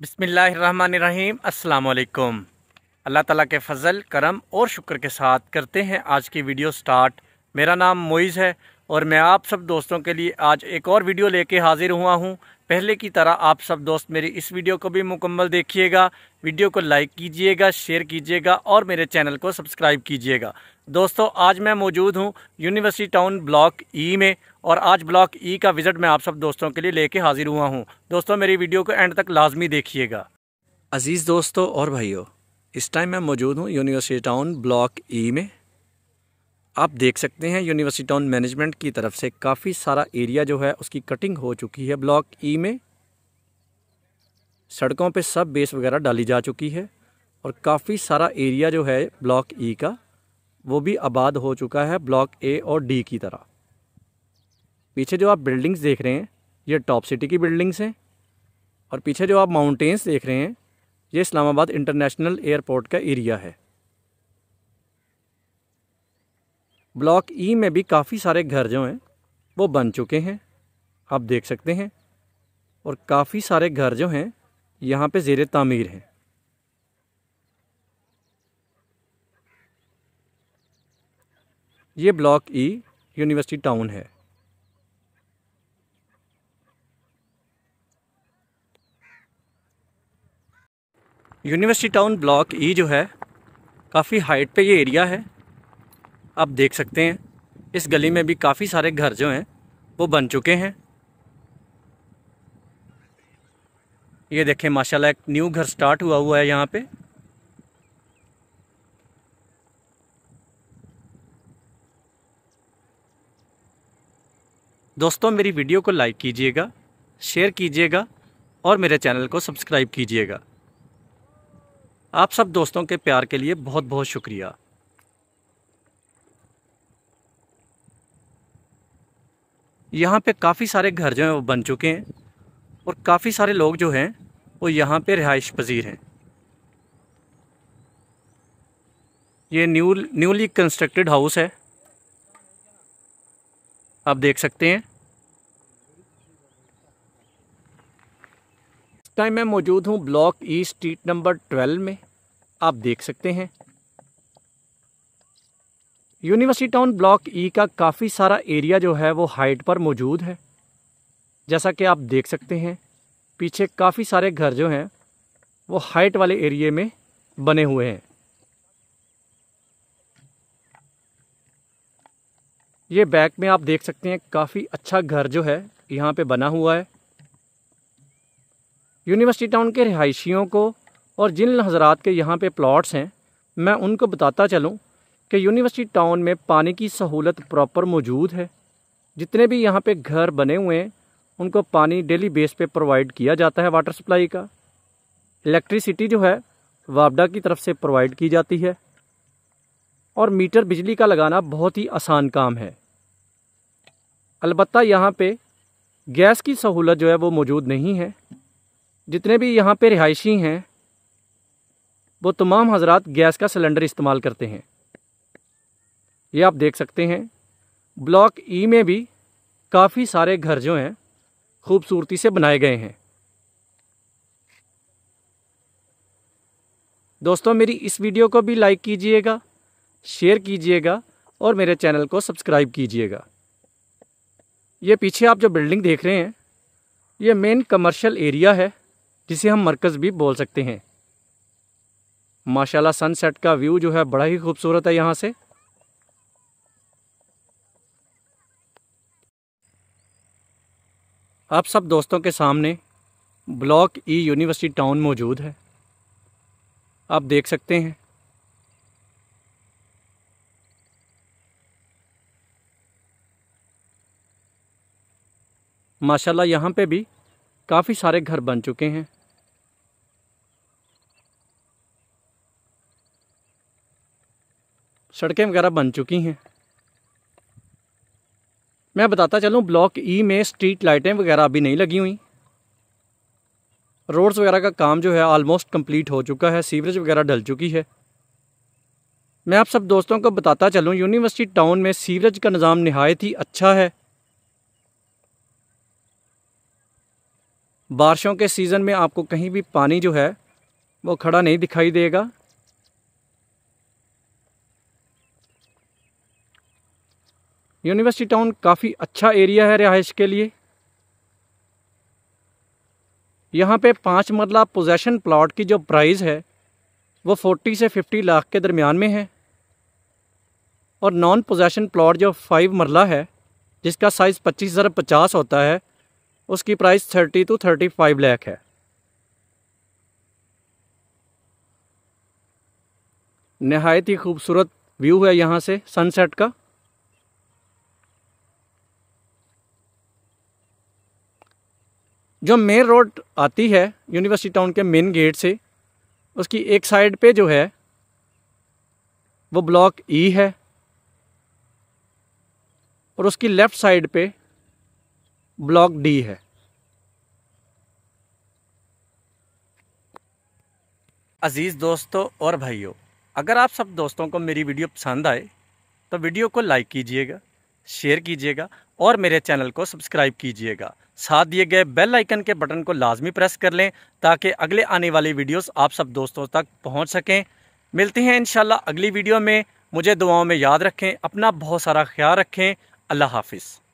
बिसमीम् अल्लाम अल्लाह ताला के फ़ज़ल करम और शुक्र के साथ करते हैं आज की वीडियो स्टार्ट मेरा नाम मोइज़ है और मैं आप सब दोस्तों के लिए आज एक और वीडियो लेके हाज़िर हुआ हूँ पहले की तरह आप सब दोस्त मेरी इस वीडियो को भी मुकम्मल देखिएगा वीडियो को लाइक कीजिएगा शेयर कीजिएगा और मेरे चैनल को सब्सक्राइब कीजिएगा दोस्तों आज मैं मौजूद हूँ यूनिवर्सिटी टाउन ब्लॉक ई में और आज ब्लॉक ई e का विज़िट मैं आप सब दोस्तों के लिए लेके हाज़िर हुआ हूँ दोस्तों मेरी वीडियो को एंड तक लाजमी देखिएगा अज़ीज़ दोस्तों और भाइयों इस टाइम मैं मौजूद हूँ यूनिवर्सिटी टाउन ब्लॉक ई में आप देख सकते हैं यूनिवर्सिटी टाउन मैनेजमेंट की तरफ से काफ़ी सारा एरिया जो है उसकी कटिंग हो चुकी है ब्लॉक ई e में सड़कों पे सब बेस वगैरह डाली जा चुकी है और काफ़ी सारा एरिया जो है ब्लॉक ई e का वो भी आबाद हो चुका है ब्लॉक ए और डी की तरह पीछे जो आप बिल्डिंग्स देख रहे हैं ये टॉप सिटी की बिल्डिंग्स हैं और पीछे जो आप माउंटेंस देख रहे हैं ये इस्लामाबाद इंटरनेशनल एयरपोर्ट का एरिया है ब्लॉक ई में भी काफ़ी सारे घर जो हैं वो बन चुके हैं आप देख सकते हैं और काफ़ी सारे घर जो हैं यहाँ पे ज़ेर तामीर हैं ये ब्लॉक ई यूनिवर्सिटी टाउन है यूनिवर्सिटी टाउन ब्लॉक ई जो है काफ़ी हाइट पे ये एरिया है आप देख सकते हैं इस गली में भी काफ़ी सारे घर जो हैं वो बन चुके हैं ये देखें माशाल्लाह एक न्यू घर स्टार्ट हुआ हुआ है यहाँ पे दोस्तों मेरी वीडियो को लाइक कीजिएगा शेयर कीजिएगा और मेरे चैनल को सब्सक्राइब कीजिएगा आप सब दोस्तों के प्यार के लिए बहुत बहुत शुक्रिया यहाँ पे काफ़ी सारे घर जो हैं वो बन चुके हैं और काफ़ी सारे लोग जो हैं वो यहाँ पे रिहाइश पजीर हैं ये न्यू न्यूली कंस्ट्रक्टेड हाउस है आप देख सकते हैं इस टाइम मैं मौजूद हूँ block E street number twelve में आप देख सकते हैं यूनिवर्सिटी टाउन ब्लॉक ई का काफ़ी सारा एरिया जो है वो हाइट पर मौजूद है जैसा कि आप देख सकते हैं पीछे काफ़ी सारे घर जो हैं वो हाइट वाले एरिए में बने हुए हैं ये बैक में आप देख सकते हैं काफ़ी अच्छा घर जो है यहाँ पे बना हुआ है यूनिवर्सिटी टाउन के रिहायशियों को और जिन हजरात के यहाँ पे प्लॉट्स हैं मैं उनको बताता चलूँ कि यूनिवर्सिटी टाउन में पानी की सहूलत प्रॉपर मौजूद है जितने भी यहाँ पे घर बने हुए हैं उनको पानी डेली बेस पे प्रोवाइड किया जाता है वाटर सप्लाई का इलेक्ट्रिसिटी जो है वापडा की तरफ से प्रोवाइड की जाती है और मीटर बिजली का लगाना बहुत ही आसान काम है अलबत् यहाँ पर गैस की सहूलत जो है वो मौजूद नहीं है जितने भी यहाँ पर रिहायशी हैं वो तमाम हजरात गैस का सिलेंडर इस्तेमाल करते हैं ये आप देख सकते हैं ब्लॉक ई में भी काफ़ी सारे घर जो हैं खूबसूरती से बनाए गए हैं दोस्तों मेरी इस वीडियो को भी लाइक कीजिएगा शेयर कीजिएगा और मेरे चैनल को सब्सक्राइब कीजिएगा ये पीछे आप जो बिल्डिंग देख रहे हैं ये मेन कमर्शियल एरिया है जिसे हम मरकज़ भी बोल सकते हैं माशाल्लाह सनसेट का व्यू जो है बड़ा ही खूबसूरत है यहाँ से आप सब दोस्तों के सामने ब्लॉक ई यूनिवर्सिटी टाउन मौजूद है आप देख सकते हैं माशाल्लाह यहाँ पे भी काफ़ी सारे घर बन चुके हैं सड़कें वगैरह बन चुकी हैं मैं बताता चलूँ ब्लॉक ई में स्ट्रीट लाइटें वगैरह अभी नहीं लगी हुई रोड्स वगैरह का काम जो है आलमोस्ट कंप्लीट हो चुका है सीवरेज वगैरह ढल चुकी है मैं आप सब दोस्तों को बताता चलूँ यूनिवर्सिटी टाउन में सीवरेज का निज़ाम नहायत ही अच्छा है बारिशों के सीज़न में आपको कहीं भी पानी जो है वो खड़ा नहीं दिखाई देगा यूनिवर्सिटी टाउन काफ़ी अच्छा एरिया है रिहाइश के लिए यहाँ पे पाँच मरला पोजेशन प्लाट की जो प्राइस है वो फोर्टी से फिफ्टी लाख के दरमियान में है और नॉन पोजेशन प्लाट जो फाइव मरला है जिसका साइज़ पच्चीस हज़ार पचास होता है उसकी price thirty two thirty five lakh है नहायत ही खूबसूरत व्यू है यहाँ से सनसेट का जो मेन रोड आती है यूनिवर्सिटी टाउन के मेन गेट से उसकी एक साइड पे जो है वो ब्लॉक ई e है और उसकी लेफ़्ट साइड पे ब्लॉक डी है अज़ीज़ दोस्तों और भाइयों अगर आप सब दोस्तों को मेरी वीडियो पसंद आए तो वीडियो को लाइक कीजिएगा शेयर कीजिएगा और मेरे चैनल को सब्सक्राइब कीजिएगा साथ दिए गए बेल आइकन के बटन को लाजमी प्रेस कर लें ताकि अगले आने वाली वीडियोस आप सब दोस्तों तक पहुंच सकें मिलते हैं इन अगली वीडियो में मुझे दुआओं में याद रखें अपना बहुत सारा ख्याल रखें अल्लाह हाफिज़